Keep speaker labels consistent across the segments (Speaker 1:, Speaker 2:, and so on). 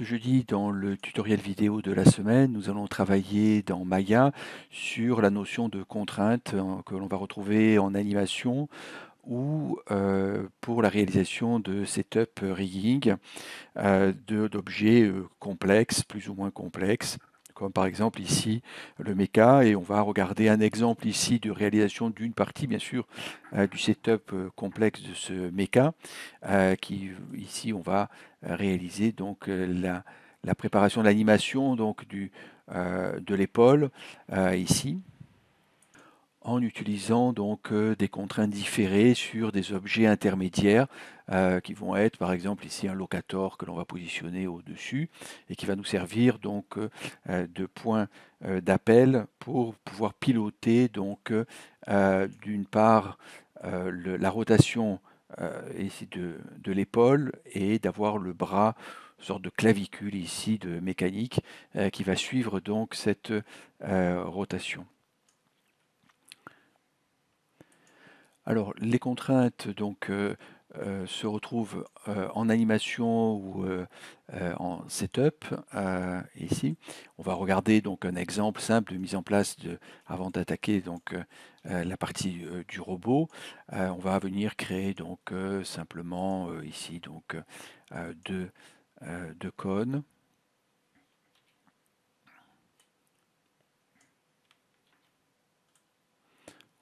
Speaker 1: Ce jeudi, dans le tutoriel vidéo de la semaine, nous allons travailler dans Maya sur la notion de contrainte hein, que l'on va retrouver en animation ou euh, pour la réalisation de setup rigging euh, d'objets euh, complexes, plus ou moins complexes comme par exemple ici le méca, et on va regarder un exemple ici de réalisation d'une partie, bien sûr, euh, du setup euh, complexe de ce méca, euh, qui ici on va réaliser donc la, la préparation de l'animation donc du, de l'épaule ici en utilisant donc euh, des contraintes différées sur des objets intermédiaires euh, qui vont être par exemple ici un locator que l'on va positionner au-dessus et qui va nous servir donc euh, de point d'appel pour pouvoir piloter donc d'une part la rotation ici de, de l'épaule et d'avoir le bras sorte de clavicule ici de mécanique qui va suivre donc cette rotation. Alors, les contraintes, donc, euh, euh, se retrouvent euh, en animation ou en setup. ici, on va regarder donc un exemple simple de mise en place avant d'attaquer donc la partie du robot. on va venir créer donc simplement ici donc deux, deux cônes.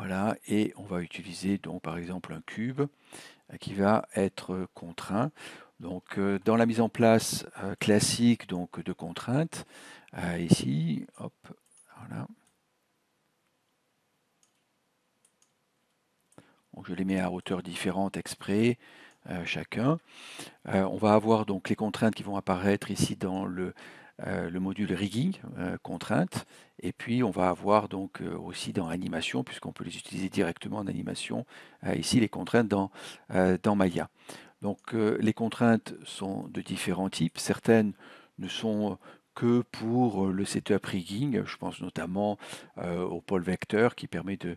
Speaker 1: Voilà, et on va utiliser donc par exemple un cube euh, qui va être contraint. Donc euh, dans la mise en place euh, classique donc, de contraintes, ici, hop, voilà. je les mets à hauteur différente exprès chacun. on va avoir donc les contraintes qui vont apparaître ici dans le euh, le module rigging, euh, contraintes, et puis on va avoir donc euh, aussi dans animation, puisqu'on peut les utiliser directement en animation, ici les contraintes dans, dans Maya. Donc les contraintes sont de différents types, certaines ne sont que pour le setup rigging. Je pense notamment au pôle vecteur qui permet de,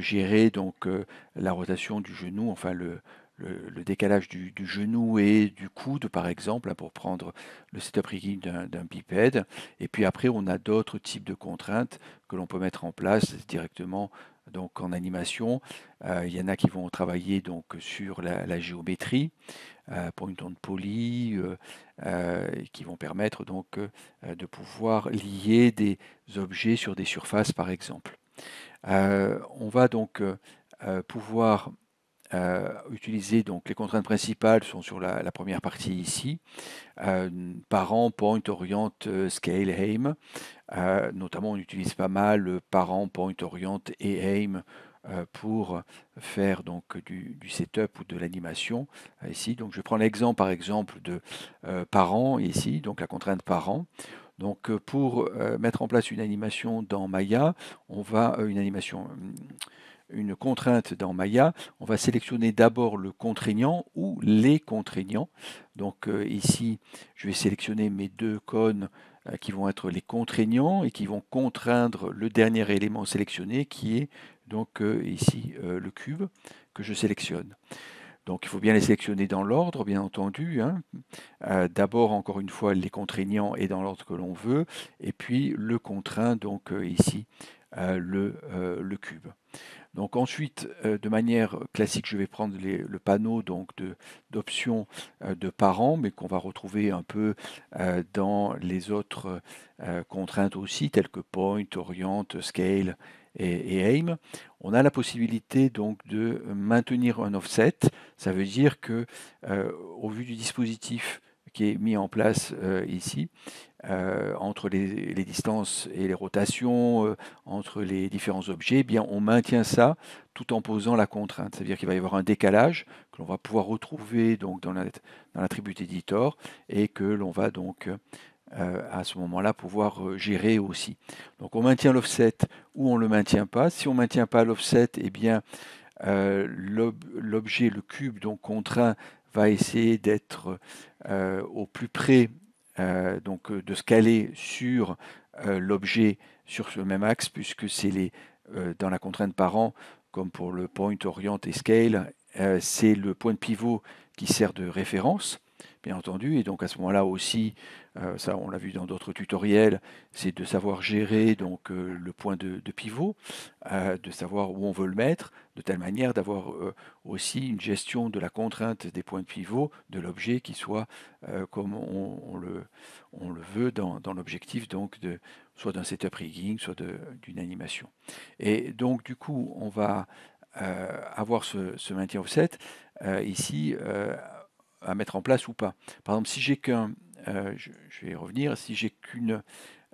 Speaker 1: gérer donc la rotation du genou, enfin le, le, décalage du, genou et du coude, par exemple, hein, pour prendre le setup rigging d'un bipède. Et puis après, on a d'autres types de contraintes que l'on peut mettre en place directement donc en animation. Euh, il y en a qui vont travailler donc sur la, géométrie euh, pour une tonde polie, euh, qui vont permettre donc de pouvoir lier des objets sur des surfaces, par exemple. on va donc pouvoir euh, utiliser donc les contraintes principales sont sur la, première partie ici. Euh, parent, point, orient, euh, scale, aim. notamment, on utilise pas mal parent, point, orient et aim pour faire donc du, setup ou de l'animation ici. Donc je prends l'exemple par exemple de parent ici, donc la contrainte parent. Donc pour mettre en place une animation dans Maya, on va une animation hum, une contrainte dans Maya, on va sélectionner d'abord le contraignant ou les contraignants. Donc euh, ici, je vais sélectionner mes deux cônes euh, qui vont être les contraignants et qui vont contraindre le dernier élément sélectionné qui est donc euh, ici le cube que je sélectionne. Donc il faut bien les sélectionner dans l'ordre, bien entendu. Hein. D'abord, encore une fois, les contraignants et dans l'ordre que l'on veut, et puis le contraint, donc ici, euh, euh, le, cube. Donc ensuite, euh, de manière classique, je vais prendre le panneau donc d'options de, parents, mais qu'on va retrouver un peu dans les autres contraintes aussi, telles que point, orient, scale et, aim. On a la possibilité donc de maintenir un offset. Ça veut dire que, au vu du dispositif qui est mis en place ici, euh, entre les, distances et les rotations, euh, entre les différents objets, eh bien on maintient ça tout en posant la contrainte. C'est-à-dire qu'il va y avoir un décalage que l'on va pouvoir retrouver donc dans l'attribut editor et que l'on va donc euh, à ce moment-là pouvoir gérer aussi. Donc on maintient l'offset ou on ne le maintient pas. Si on ne maintient pas l'offset, eh bien l'objet, le cube donc contraint va essayer d'être au plus près euh, donc euh, de se caler sur euh, l'objet sur ce même axe, puisque c'est les dans la contrainte par an comme pour le point, orient et scale, c'est le point de pivot qui sert de référence, bien entendu, et donc à ce moment-là aussi, ça on l'a vu dans d'autres tutoriels, c'est de savoir gérer donc le point de pivot, de savoir où on veut le mettre, de telle manière d'avoir euh, aussi une gestion de la contrainte des points de pivot de l'objet qui soit euh, comme on, le, veut dans, l'objectif, donc de, soit d'un setup rigging, soit d'une animation. Et donc du coup, on va euh, avoir ce, maintien offset ici à mettre en place ou pas. Par exemple, si j'ai qu'un, je, je, vais y revenir, si j'ai qu'une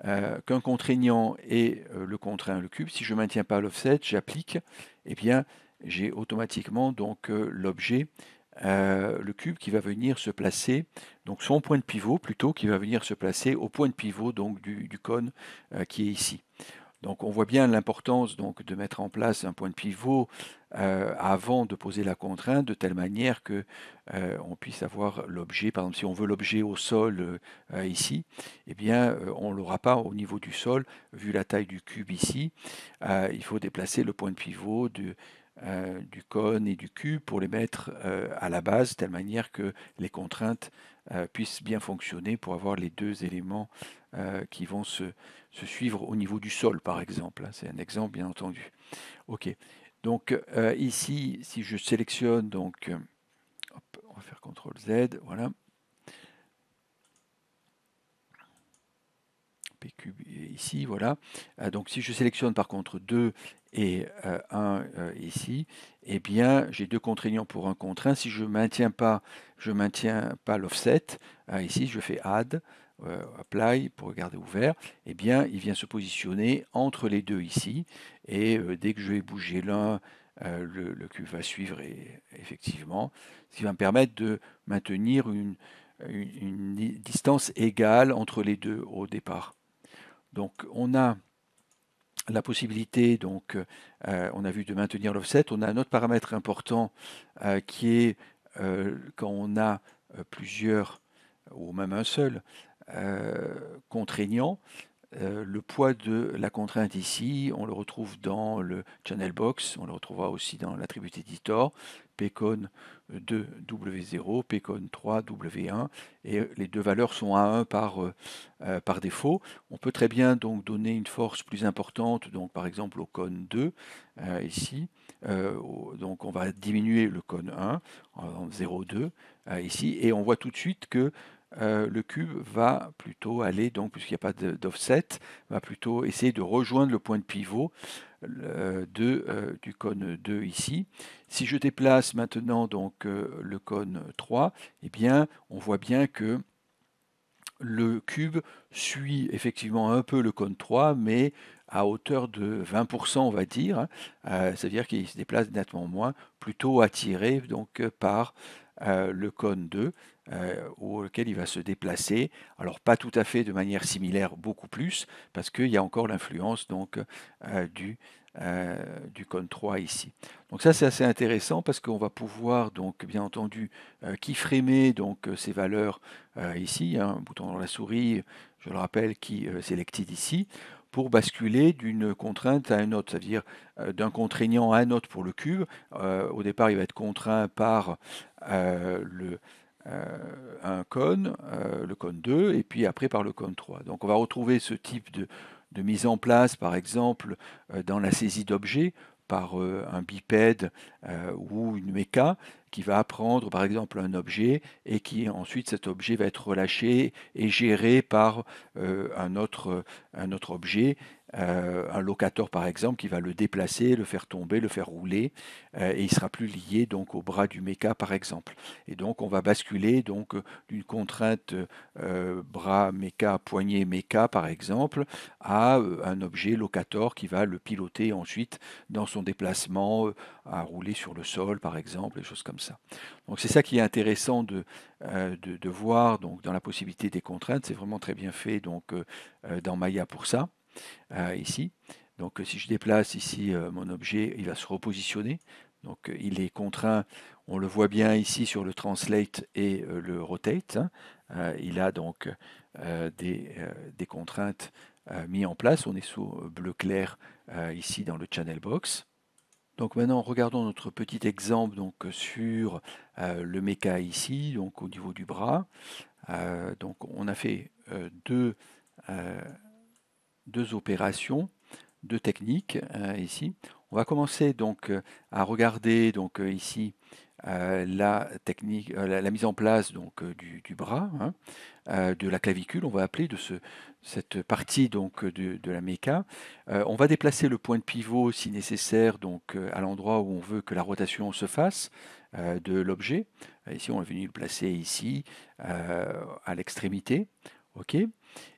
Speaker 1: euh, qu'un contraignant et euh, le contraint, le cube, si je ne maintiens pas l'offset, j'applique, et eh bien j'ai automatiquement donc euh, l'objet, le cube qui va venir se placer, donc son point de pivot plutôt, qui va venir se placer au point de pivot donc du cône qui est ici. Donc on voit bien l'importance donc de mettre en place un point de pivot euh, avant de poser la contrainte de telle manière que euh, on puisse avoir l'objet. Par exemple, si on veut l'objet au sol euh, ici, eh bien on l'aura pas au niveau du sol vu la taille du cube ici. il faut déplacer le point de pivot du cône et du cube pour les mettre à la base, de telle manière que les contraintes euh, puissent puisse bien fonctionner pour avoir les deux éléments euh, qui vont se, suivre au niveau du sol, par exemple. Hein. C'est un exemple, bien entendu. OK. Donc euh, ici, si je sélectionne, donc, on va faire CTRL Z, voilà. PQ ici, voilà. donc si je sélectionne par contre 2 et 1 ici, eh bien, j'ai deux contraignants pour un contraint. Si je ne maintiens pas, je maintiens pas l'offset, hein, ici je fais add, euh, apply pour garder ouvert, eh bien, il vient se positionner entre les deux ici. Et euh, dès que je vais bouger l'un, euh, le, le, cube va suivre effectivement, ce qui va me permettre de maintenir une distance égale entre les deux au départ. Donc, on a la possibilité, donc, euh, on a vu de maintenir l'offset. On a un autre paramètre important euh, qui est euh, quand on a plusieurs, ou même un seul, contraignant, euh, le poids de la contrainte ici, on le retrouve dans le channel box, on le retrouvera aussi dans l'attribut editor, pcon 2 W0, pcon 3 W1, et les deux valeurs sont à 1 par, euh, euh, par défaut. On peut très bien donc donner une force plus importante, donc par exemple au con 2 ici, donc on va diminuer le con 1 en 0,2 ici, et on voit tout de suite que euh, le cube va plutôt aller, donc puisqu'il n'y a pas d'offset, va plutôt essayer de rejoindre le point de pivot euh, de, euh, du cône 2 ici. Si je déplace maintenant donc le cône 3, eh bien on voit bien que le cube suit effectivement un peu le cône 3, mais à hauteur de 20%, on va dire. Hein. C'est-à-dire qu'il se déplace nettement moins, plutôt attiré donc, par le cône 2. Euh, auquel il va se déplacer. Alors pas tout à fait de manière similaire, beaucoup plus, parce qu'il y a encore l'influence donc euh, du euh, du 3 ici. Donc ça c'est assez intéressant parce qu'on va pouvoir donc bien entendu euh, keyframer donc euh, ces valeurs ici, hein, un bouton dans la souris, je le rappelle, qui selected ici, pour basculer d'une contrainte à une autre, c'est-à-dire d'un contraignant à un autre pour le cube. au départ il va être contraint par le euh, un cône, euh, le cône 2, et puis après par le cône 3. Donc on va retrouver ce type de, mise en place, par exemple, euh, dans la saisie d'objets par un bipède ou une méca qui va apprendre, par exemple un objet et qui ensuite cet objet va être relâché et géré par un, autre, un autre objet euh, un locateur par exemple qui va le déplacer, le faire tomber, le faire rouler, euh, et il sera plus lié donc au bras du méca par exemple. Et donc on va basculer donc d'une contrainte euh, bras méca poignet méca par exemple à un objet locateur qui va le piloter ensuite dans son déplacement à rouler sur le sol par exemple, des choses comme ça. Donc c'est ça qui est intéressant de, de, de, voir donc dans la possibilité des contraintes, c'est vraiment très bien fait donc dans Maya pour ça. Euh, ici. Donc euh, si je déplace ici euh, mon objet, il va se repositionner. Donc il est contraint, on le voit bien ici sur le translate et le rotate. Hein. il a donc des, contraintes mises en place. On est sous bleu clair ici dans le channel box. Donc maintenant, regardons notre petit exemple donc, sur le méca ici, donc au niveau du bras. donc on a fait deux deux opérations, deux techniques euh, ici. On va commencer donc euh, à regarder donc euh, ici la technique, la, mise en place donc du, bras, hein, de la clavicule, on va appeler de ce, cette partie donc de, de la méca. on va déplacer le point de pivot si nécessaire donc à l'endroit où on veut que la rotation se fasse de l'objet. Ici, on est venu le placer ici à l'extrémité.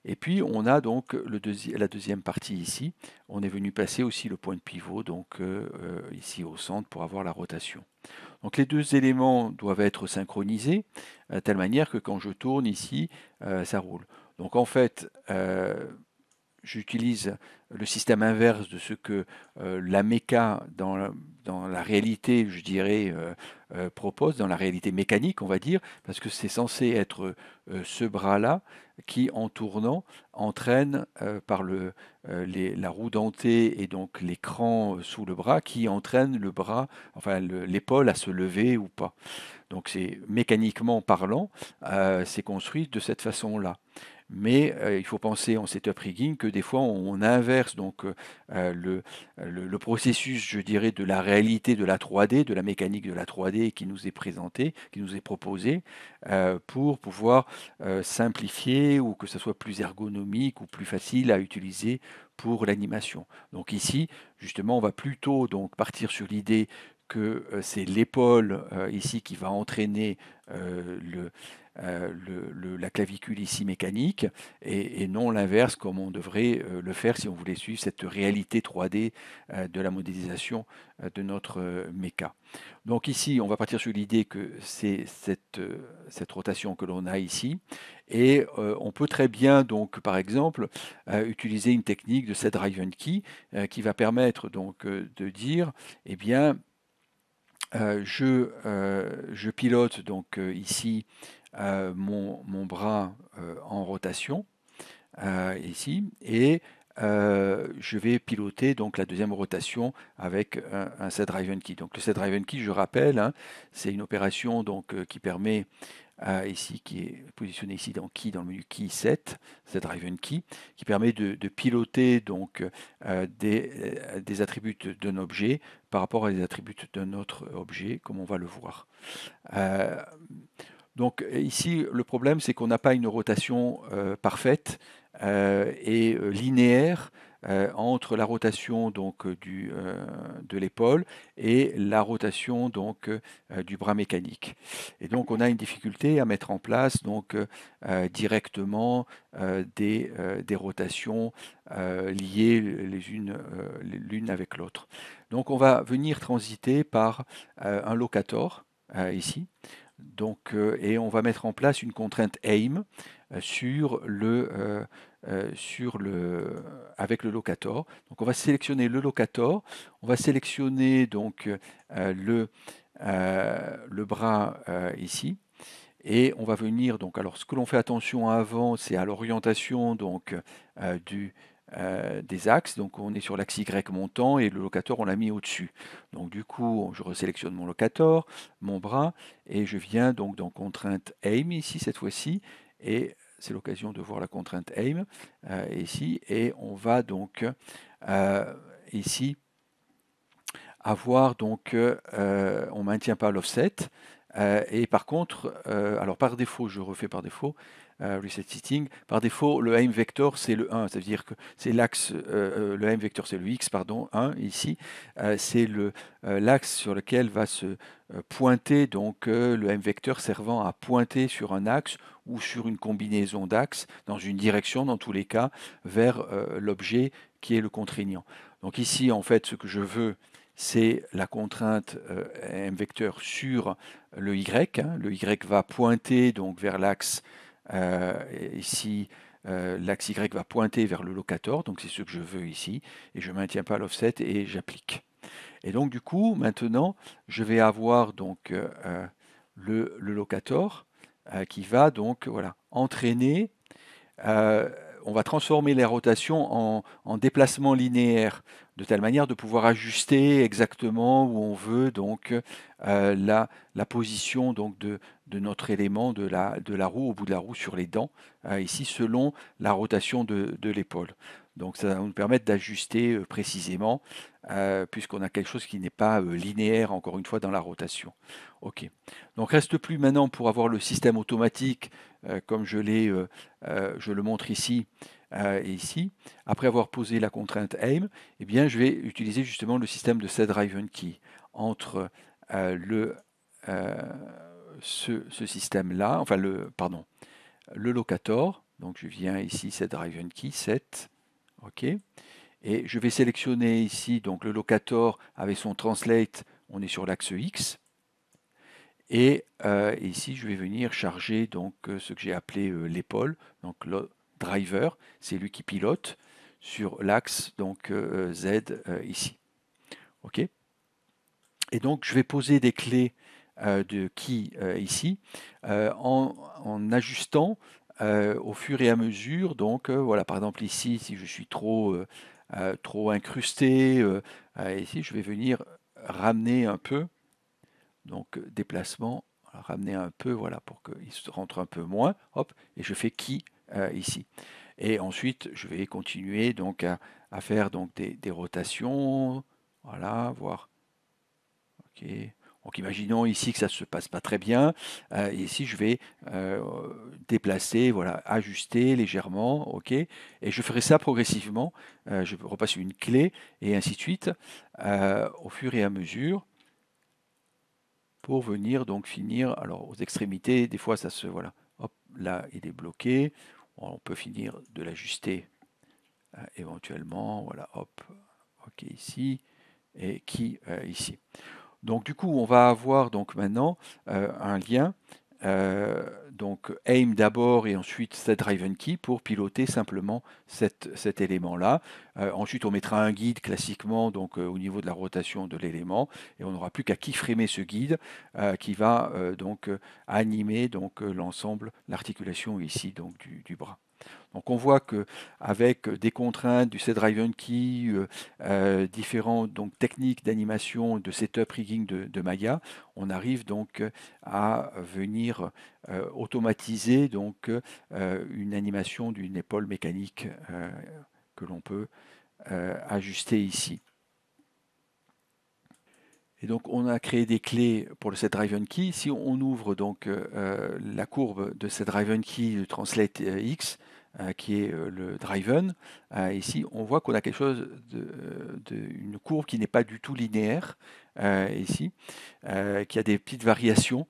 Speaker 1: Et puis on a donc la deuxième partie ici. On est venu passer aussi le point de pivot donc euh, euh, ici au centre pour avoir la rotation. Donc les deux éléments doivent être synchronisés de euh, telle manière que quand je tourne ici, ça roule. Donc en fait, j'utilise le système inverse de ce que la méca dans la, réalité, je dirais, propose, dans la réalité mécanique, on va dire, parce que c'est censé être ce bras-là qui, en tournant, entraîne euh, par le, euh, la roue dentée et donc l'écran euh, sous le bras, qui entraîne le bras, enfin l'épaule à se lever ou pas. Donc c'est mécaniquement parlant, c'est construit de cette façon-là. Mais euh, il faut penser en setup rigging que des fois on, inverse donc euh, euh, le, le, processus, je dirais, de la réalité de la 3D, de la mécanique de la 3D qui nous est présentée, qui nous est proposée, pour pouvoir simplifier ou que ce soit plus ergonomique ou plus facile à utiliser pour l'animation. Donc ici, justement, on va plutôt donc partir sur l'idée que euh, c'est l'épaule euh, ici qui va entraîner euh, la clavicule ici mécanique et, non l'inverse comme on devrait le faire si on voulait suivre cette réalité 3D de la modélisation de notre méca. Donc ici, on va partir sur l'idée que c'est cette, rotation que l'on a ici et on peut très bien donc par exemple utiliser une technique de cette drive and key qui va permettre donc de dire eh bien euh, je, euh, je, pilote donc euh, ici mon, bras en rotation ici et je vais piloter donc la deuxième rotation avec un, un set and key. Donc le set driven key, je rappelle, hein, c'est une opération donc qui permet ici, qui est positionné ici dans Key, dans le menu Key 7, Driven Key, qui permet de, piloter donc euh, des, euh, des, attributs d'un objet par rapport à des attributs d'un autre objet, comme on va le voir. Euh, donc ici, le problème, c'est qu'on n'a pas une rotation parfaite et linéaire euh, entre la rotation donc, euh, du, euh, de l'épaule et la rotation donc, du bras mécanique. Et donc on a une difficulté à mettre en place donc, directement des, des, rotations liées les l'une avec l'autre. Donc on va venir transiter par un locator ici. Donc, et on va mettre en place une contrainte aim sur le, euh, sur le, avec le locator. Donc on va sélectionner le locator, on va sélectionner donc euh, le, euh, le, bras ici. Et on va venir donc alors ce que l'on fait attention avant c'est à l'orientation donc du des axes. Donc on est sur l'axe Y montant et le locator on l'a mis au-dessus. Donc du coup je resélectionne mon locator, mon bras et je viens donc dans contrainte aim ici cette fois-ci et c'est l'occasion de voir la contrainte aim euh, ici, et on va donc euh, ici avoir donc, euh, on maintient pas l'offset, euh, et par contre, euh, alors par défaut, je refais par défaut, euh, reset sitting, par défaut, le m vector c'est le 1, c'est-à-dire que c'est l'axe, le m vector c'est le x, pardon, 1 ici, c'est le, l'axe sur lequel va se pointer, donc le m vector servant à pointer sur un axe ou sur une combinaison d'axes, dans une direction dans tous les cas, vers l'objet qui est le contraignant. Donc ici, en fait, ce que je veux, c'est la contrainte un euh, M vecteur sur le Y. Hein. Le Y va pointer donc vers l'axe euh, ici. Euh, l'axe Y va pointer vers le locator, donc c'est ce que je veux ici, et je ne maintiens pas l'offset et j'applique. Et donc du coup, maintenant, je vais avoir donc le, le, locator qui va donc voilà, entraîner on va transformer les rotations en, déplacement déplacements linéaires, de telle manière de pouvoir ajuster exactement où on veut donc euh, la, position donc de, notre élément de la, de la, roue au bout de la roue sur les dents, euh, ici selon la rotation de, l'épaule. Donc ça va nous permettre d'ajuster euh, précisément, puisqu'on a quelque chose qui n'est pas linéaire, encore une fois, dans la rotation. OK. Donc reste plus maintenant pour avoir le système automatique euh, comme je, euh, euh, je le montre ici et ici. Après avoir posé la contrainte aim, eh bien, je vais utiliser justement le système de set driven key entre le, ce, système-là, enfin le, pardon, le locator. Donc je viens ici, set driven key, set, OK. Et je vais sélectionner ici donc le locator avec son translate, on est sur l'axe X. Et euh, ici, je vais venir charger donc euh, ce que j'ai appelé euh, l'épaule, donc le driver, c'est lui qui pilote sur l'axe Z ici. Ok. Et donc, je vais poser des clés de qui ici en, en, ajustant au fur et à mesure. Donc, voilà, par exemple ici, si je suis trop trop incrusté, ici, je vais venir ramener un peu donc euh, déplacement, ramener un peu, voilà, pour qu'il se rentre un peu moins, hop, et je fais qui euh, ici. Et ensuite, je vais continuer donc à, faire donc des, rotations, voilà, voir. Ok. Donc imaginons ici que ça ne se passe pas très bien. Euh, ici, je vais déplacer, voilà, ajuster légèrement, ok. Et je ferai ça progressivement. je repasse une clé et ainsi de suite au fur et à mesure pour venir donc finir alors aux extrémités. Des fois, ça se voilà. Hop, là, il est bloqué. On peut finir de l'ajuster euh, éventuellement. Voilà, hop, ok ici et qui euh, ici. Donc du coup, on va avoir donc maintenant euh, un lien euh, donc aim d'abord et ensuite set and key pour piloter simplement cet élément-là. Euh, ensuite, on mettra un guide classiquement donc, euh, au niveau de la rotation de l'élément et on n'aura plus qu'à keyframer ce guide qui va donc animer donc, l'ensemble, l'articulation ici donc, du, du bras. Donc on voit qu'avec des contraintes du set drive Key, différentes techniques d'animation, de setup rigging de, Maya, on arrive donc à venir euh, automatiser donc, euh, une animation d'une épaule mécanique euh, que l'on peut ajuster ici. Et donc on a créé des clés pour le set driven key. Si on ouvre donc la courbe de set driven key, translate x, euh, qui est euh, le driven. Euh, ici, on voit qu'on a quelque chose de, une courbe qui n'est pas du tout linéaire. ici, qui a des petites variations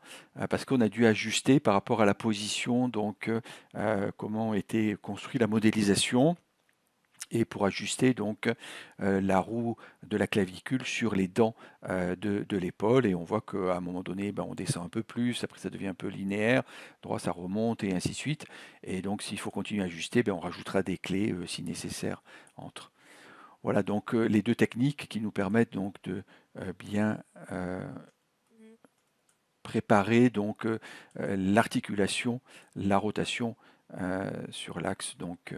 Speaker 1: parce qu'on a dû ajuster par rapport à la position, donc comment était construite la modélisation, et pour ajuster donc euh, la roue de la clavicule sur les dents euh, de, l'épaule. Et on voit qu'à un moment donné, ben, on descend un peu plus, après ça devient un peu linéaire, droit ça remonte et ainsi de suite. Et donc s'il faut continuer à ajuster, ben, on rajoutera des clés euh, si nécessaire entre. Voilà donc les deux techniques qui nous permettent donc de bien préparer donc l'articulation, la rotation sur l'axe donc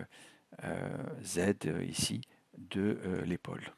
Speaker 1: euh, Z euh, ici de euh, l'épaule.